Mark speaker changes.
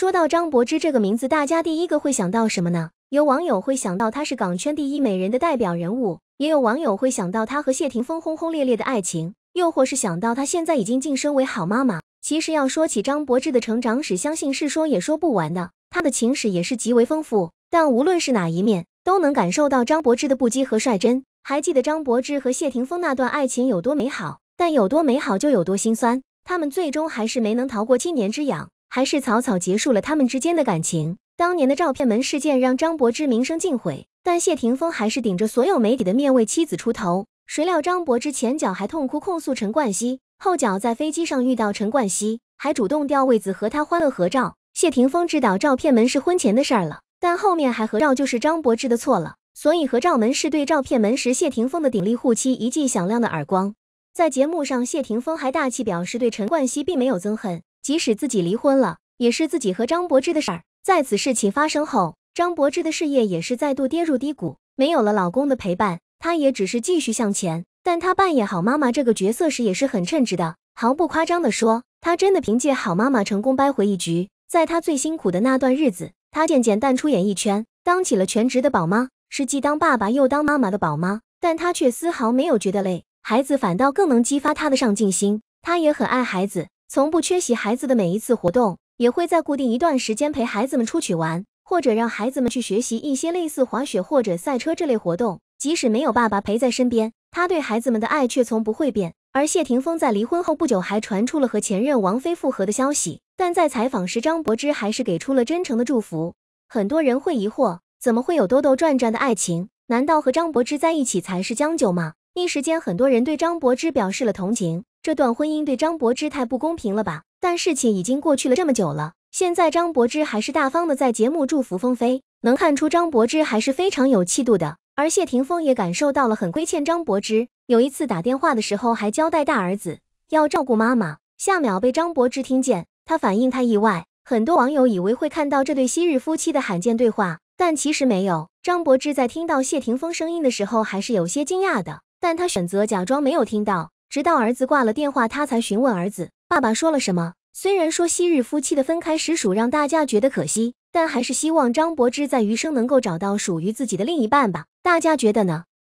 Speaker 1: 说到张柏芝这个名字，大家第一个会想到什么呢？有网友会想到她是港圈第一美人的代表人物，也有网友会想到她和谢霆锋轰轰烈烈的爱情，又或是想到她现在已经晋升为好妈妈。其实要说起张柏芝的成长史，相信是说也说不完的。她的情史也是极为丰富，但无论是哪一面，都能感受到张柏芝的不羁和率真。还记得张柏芝和谢霆锋那段爱情有多美好，但有多美好就有多心酸，他们最终还是没能逃过七年之痒。还是草草结束了他们之间的感情。当年的照片门事件让张柏芝名声尽毁，但谢霆锋还是顶着所有媒体的面为妻子出头。谁料张柏芝前脚还痛哭控诉陈冠希，后脚在飞机上遇到陈冠希，还主动调位子和他欢乐合照。谢霆锋知道照片门是婚前的事儿了，但后面还合照就是张柏芝的错了，所以合照门是对照片门时谢霆锋的鼎力护妻一记响亮的耳光。在节目上，谢霆锋还大气表示对陈冠希并没有憎恨。即使自己离婚了，也是自己和张柏芝的事儿。在此事情发生后，张柏芝的事业也是再度跌入低谷。没有了老公的陪伴，她也只是继续向前。但她扮演好妈妈这个角色时，也是很称职的。毫不夸张地说，她真的凭借好妈妈成功掰回一局。在她最辛苦的那段日子，她渐渐淡出演艺圈，当起了全职的宝妈，是既当爸爸又当妈妈的宝妈。但她却丝毫没有觉得累，孩子反倒更能激发她的上进心。她也很爱孩子。从不缺席孩子的每一次活动，也会在固定一段时间陪孩子们出去玩，或者让孩子们去学习一些类似滑雪或者赛车这类活动。即使没有爸爸陪在身边，他对孩子们的爱却从不会变。而谢霆锋在离婚后不久还传出了和前任王菲复合的消息，但在采访时，张柏芝还是给出了真诚的祝福。很多人会疑惑，怎么会有兜兜转转的爱情？难道和张柏芝在一起才是将就吗？一时间，很多人对张柏芝表示了同情。这段婚姻对张柏芝太不公平了吧？但事情已经过去了这么久了，现在张柏芝还是大方的在节目祝福峰飞，能看出张柏芝还是非常有气度的。而谢霆锋也感受到了，很亏欠张柏芝。有一次打电话的时候，还交代大儿子要照顾妈妈。下秒被张柏芝听见，他反应太意外。很多网友以为会看到这对昔日夫妻的罕见对话，但其实没有。张柏芝在听到谢霆锋声音的时候，还是有些惊讶的，但他选择假装没有听到。直到儿子挂了电话，他才询问儿子：“爸爸说了什么？”虽然说昔日夫妻的分开实属让大家觉得可惜，但还是希望张柏芝在余生能够找到属于自己的另一半吧。大家觉得呢？